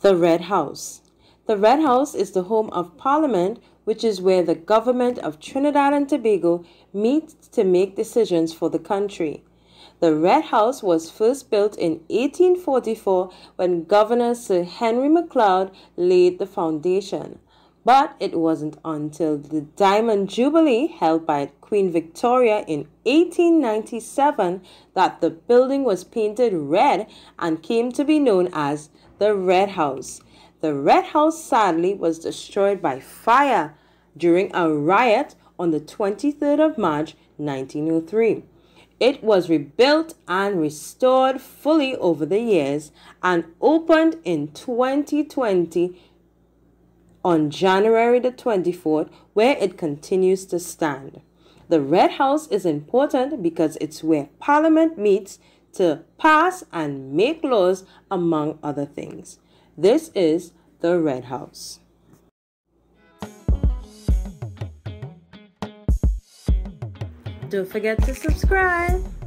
The Red House. The Red House is the home of Parliament, which is where the government of Trinidad and Tobago meets to make decisions for the country. The Red House was first built in 1844 when Governor Sir Henry MacLeod laid the foundation. But it wasn't until the Diamond Jubilee held by Queen Victoria in 1897 that the building was painted red and came to be known as the Red House. The Red House sadly was destroyed by fire during a riot on the 23rd of March 1903. It was rebuilt and restored fully over the years and opened in 2020 on January the 24th, where it continues to stand. The Red House is important because it's where Parliament meets to pass and make laws, among other things. This is the Red House. Don't forget to subscribe.